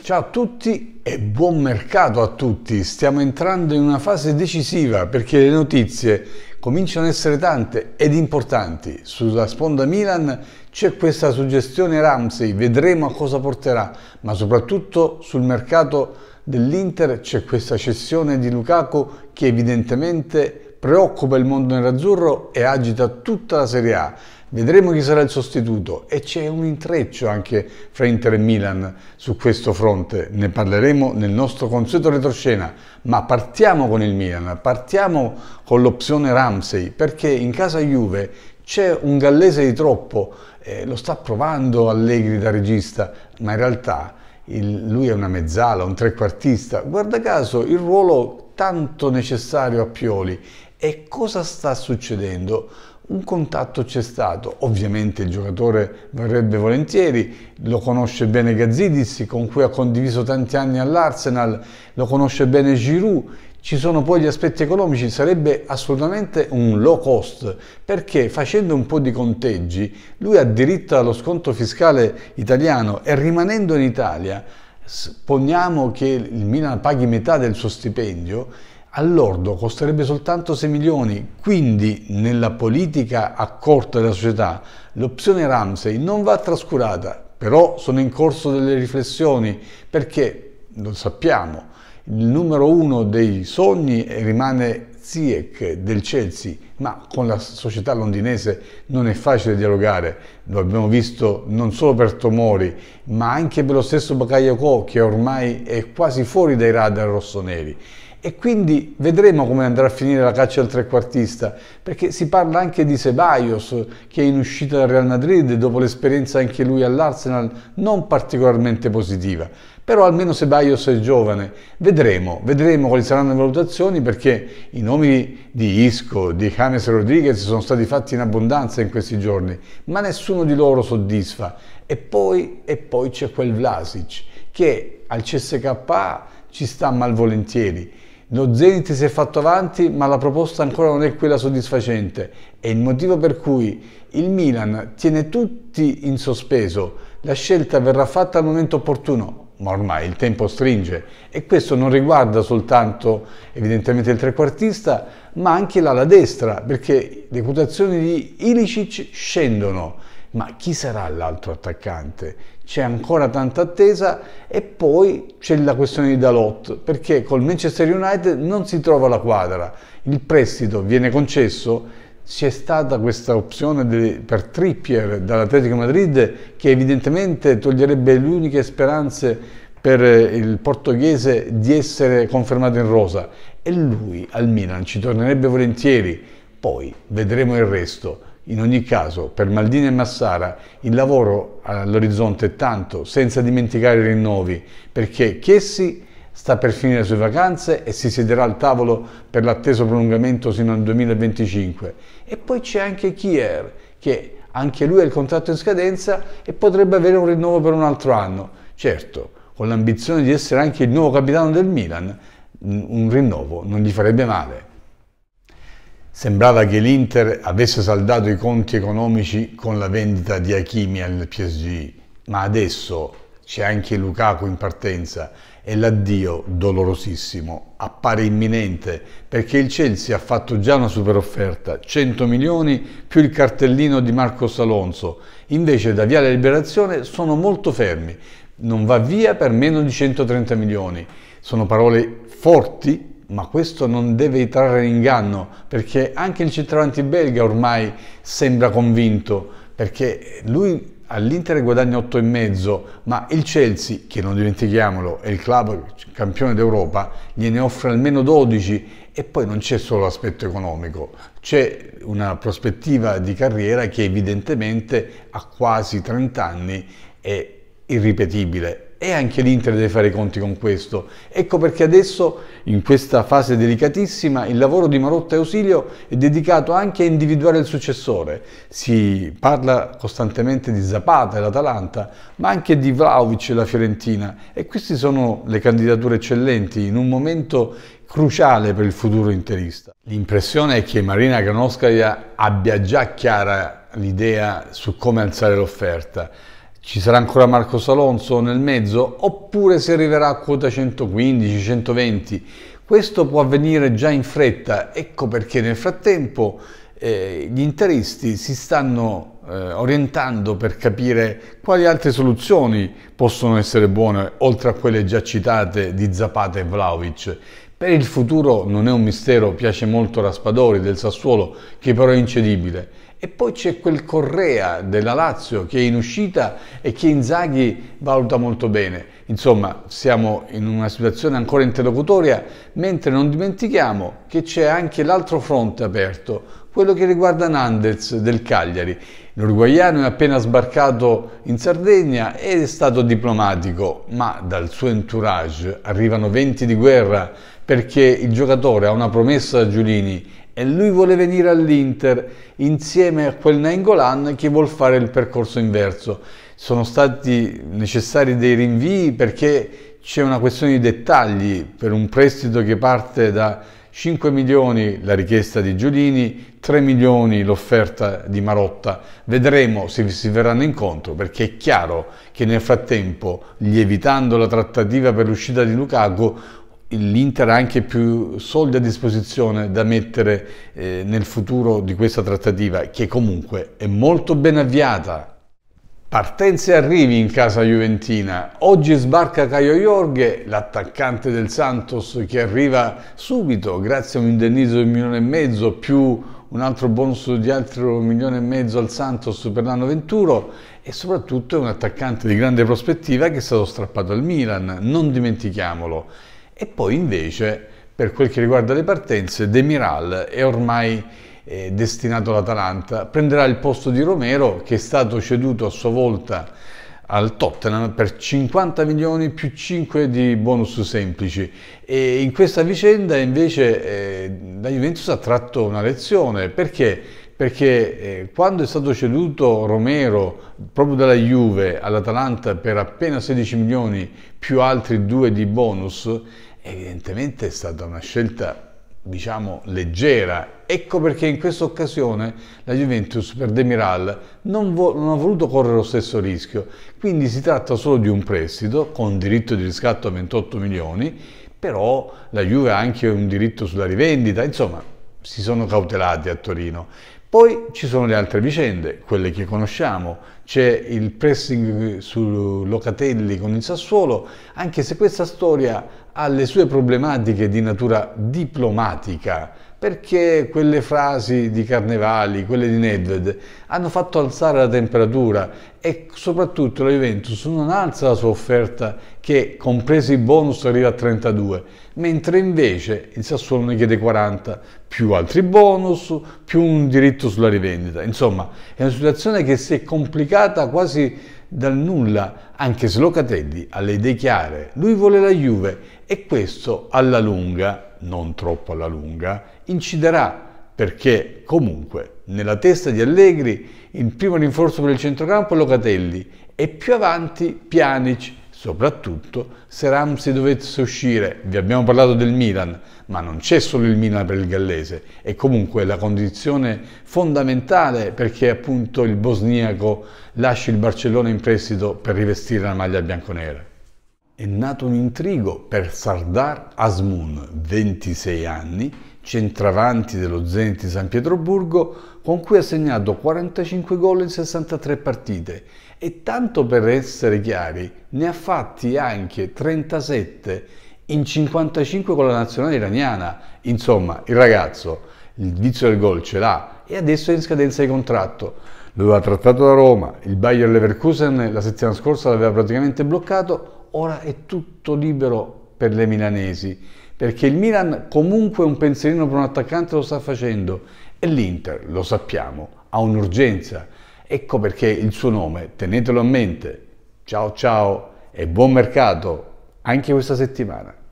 Ciao a tutti e buon mercato a tutti. Stiamo entrando in una fase decisiva perché le notizie cominciano ad essere tante ed importanti. Sulla sponda Milan c'è questa suggestione Ramsey, vedremo a cosa porterà, ma soprattutto sul mercato dell'Inter c'è questa cessione di Lukaku che evidentemente preoccupa il mondo nerazzurro e agita tutta la Serie A. Vedremo chi sarà il sostituto e c'è un intreccio anche fra Inter e Milan su questo fronte, ne parleremo nel nostro consueto retroscena, ma partiamo con il Milan, partiamo con l'opzione Ramsey perché in casa Juve c'è un gallese di troppo, eh, lo sta provando Allegri da regista, ma in realtà il, lui è una mezzala, un trequartista, guarda caso il ruolo tanto necessario a Pioli. E cosa sta succedendo? Un contatto c'è stato, ovviamente il giocatore verrebbe volentieri, lo conosce bene Gazzidis con cui ha condiviso tanti anni all'Arsenal, lo conosce bene Giroud ci sono poi gli aspetti economici, sarebbe assolutamente un low cost perché facendo un po' di conteggi lui ha diritto allo sconto fiscale italiano e rimanendo in Italia, poniamo che il Milan paghi metà del suo stipendio, all'ordo costerebbe soltanto 6 milioni, quindi nella politica accorta della società l'opzione Ramsey non va trascurata, però sono in corso delle riflessioni perché, lo sappiamo, il numero uno dei sogni rimane Ziyech del Chelsea, ma con la società londinese non è facile dialogare, lo abbiamo visto non solo per Tomori, ma anche per lo stesso Bakayoko che ormai è quasi fuori dai radar rossoneri. E quindi vedremo come andrà a finire la caccia al trequartista, perché si parla anche di Ceballos che è in uscita dal Real Madrid dopo l'esperienza anche lui all'Arsenal non particolarmente positiva però almeno se Sebaios è giovane. Vedremo, vedremo quali saranno le valutazioni perché i nomi di Isco, di James Rodriguez sono stati fatti in abbondanza in questi giorni, ma nessuno di loro soddisfa. E poi, e poi c'è quel Vlasic che al CSKA ci sta malvolentieri. Lo Zenit si è fatto avanti, ma la proposta ancora non è quella soddisfacente. È il motivo per cui il Milan tiene tutti in sospeso. La scelta verrà fatta al momento opportuno, ma ormai il tempo stringe e questo non riguarda soltanto evidentemente il trequartista, ma anche l'ala destra, perché le quotazioni di Ilicic scendono. Ma chi sarà l'altro attaccante? C'è ancora tanta attesa e poi c'è la questione di Dalot, perché col Manchester United non si trova la quadra. Il prestito viene concesso c'è stata questa opzione di, per Trippier dall'Atletico Madrid che evidentemente toglierebbe le uniche speranze per eh, il portoghese di essere confermato in rosa e lui al Milan ci tornerebbe volentieri, poi vedremo il resto. In ogni caso, per Maldini e Massara il lavoro all'orizzonte è tanto, senza dimenticare i rinnovi, perché Chiessi sta per finire le sue vacanze e si siederà al tavolo per l'atteso prolungamento sino al 2025. E poi c'è anche Kier, che anche lui ha il contratto in scadenza e potrebbe avere un rinnovo per un altro anno. Certo, con l'ambizione di essere anche il nuovo capitano del Milan, un rinnovo non gli farebbe male. Sembrava che l'Inter avesse saldato i conti economici con la vendita di Hakimi al PSG, ma adesso c'è anche Lukaku in partenza e l'addio dolorosissimo appare imminente perché il Chelsea ha fatto già una super offerta, 100 milioni più il cartellino di Marcos Alonso, invece da Viale Liberazione sono molto fermi, non va via per meno di 130 milioni. Sono parole forti ma questo non deve trarre in inganno perché anche il centravanti belga ormai sembra convinto perché lui all'Inter guadagna 8,5, ma il Chelsea, che non dimentichiamolo è il club campione d'Europa, gliene offre almeno 12 e poi non c'è solo l'aspetto economico, c'è una prospettiva di carriera che evidentemente a quasi 30 anni è irripetibile e anche l'Inter deve fare i conti con questo. Ecco perché adesso, in questa fase delicatissima, il lavoro di Marotta e Ausilio è dedicato anche a individuare il successore. Si parla costantemente di Zapata e l'Atalanta, ma anche di Vlaovic e la Fiorentina. E queste sono le candidature eccellenti in un momento cruciale per il futuro interista. L'impressione è che Marina Granoskaya abbia già chiara l'idea su come alzare l'offerta ci sarà ancora Marco Salonso nel mezzo oppure si arriverà a quota 115, 120. Questo può avvenire già in fretta, ecco perché nel frattempo eh, gli interisti si stanno eh, orientando per capire quali altre soluzioni possono essere buone, oltre a quelle già citate di Zapata e Vlaovic. Per il futuro non è un mistero, piace molto Raspadori del Sassuolo, che però è incedibile e poi c'è quel Correa della Lazio che è in uscita e che Inzaghi valuta molto bene. Insomma, siamo in una situazione ancora interlocutoria, mentre non dimentichiamo che c'è anche l'altro fronte aperto, quello che riguarda Nandez del Cagliari. L'uruguaiano è appena sbarcato in Sardegna ed è stato diplomatico, ma dal suo entourage arrivano venti di guerra perché il giocatore ha una promessa a Giulini e lui vuole venire all'Inter insieme a quel Nangolan che vuole fare il percorso inverso. Sono stati necessari dei rinvii perché c'è una questione di dettagli per un prestito che parte da 5 milioni la richiesta di Giulini, 3 milioni l'offerta di Marotta. Vedremo se si verranno incontro perché è chiaro che nel frattempo, lievitando la trattativa per l'uscita di Lukaku, l'Inter ha anche più soldi a disposizione da mettere eh, nel futuro di questa trattativa, che comunque è molto ben avviata. Partenze e arrivi in casa Juventina. Oggi sbarca Caio Jorge, l'attaccante del Santos che arriva subito grazie a un indennizzo di un milione e mezzo più un altro bonus di altro milione e mezzo al Santos per l'anno 21 e soprattutto è un attaccante di grande prospettiva che è stato strappato al Milan, non dimentichiamolo. E poi invece, per quel che riguarda le partenze, Demiral è ormai eh, destinato all'Atalanta, prenderà il posto di Romero che è stato ceduto a sua volta al Tottenham per 50 milioni più 5 di bonus semplici e in questa vicenda invece eh, la Juventus ha tratto una lezione perché perché eh, quando è stato ceduto Romero proprio dalla Juve all'Atalanta per appena 16 milioni più altri due di bonus, evidentemente è stata una scelta diciamo leggera. Ecco perché in questa occasione la Juventus per Demiral non, vo- non, ha voluto correre lo stesso rischio, quindi si tratta solo di un prestito con diritto di riscatto a 28 milioni, però la Juve ha anche un diritto sulla rivendita, insomma si sono cautelati a Torino. Poi ci sono le altre vicende, quelle che conosciamo, c'è il pressing su Locatelli con il Sassuolo, anche se questa storia ha le sue problematiche di natura diplomatica, perché quelle frasi di Carnevali, quelle di Nedved, hanno fatto alzare la temperatura e soprattutto la Juventus non alza la sua offerta che, compresi i bonus, arriva a 32, mentre invece il Sassuolo ne chiede 40, più altri bonus, più un diritto sulla rivendita. Insomma, è una situazione che si è complicata quasi dal nulla, anche se Locatelli ha le idee chiare, lui vuole la Juve e questo alla lunga non troppo alla lunga, inciderà perché comunque nella testa di Allegri il primo rinforzo per il centrocampo è Locatelli e più avanti Pjanic, soprattutto se Ramsey dovesse uscire. Vi abbiamo parlato del Milan, ma non c'è solo il Milan per il gallese, è comunque la condizione fondamentale perché appunto il bosniaco lascia il Barcellona in prestito per rivestire la maglia bianconera è nato un intrigo per Sardar Asmun, 26 anni, centravanti dello Zenit di San Pietroburgo, con cui ha segnato 45 gol in 63 partite e tanto per essere chiari, ne ha fatti anche 37 in 55 con la nazionale iraniana. Insomma, il ragazzo il vizio del gol ce l'ha e adesso è in scadenza di contratto. Lo aveva trattato da Roma, il Bayer Leverkusen la settimana scorsa l'aveva praticamente bloccato ora è tutto libero per le milanesi, perché il Milan comunque un pensierino per un attaccante lo sta facendo e l'Inter, lo sappiamo, ha un'urgenza. Ecco perché il suo nome, tenetelo a mente. Ciao ciao e buon mercato anche questa settimana.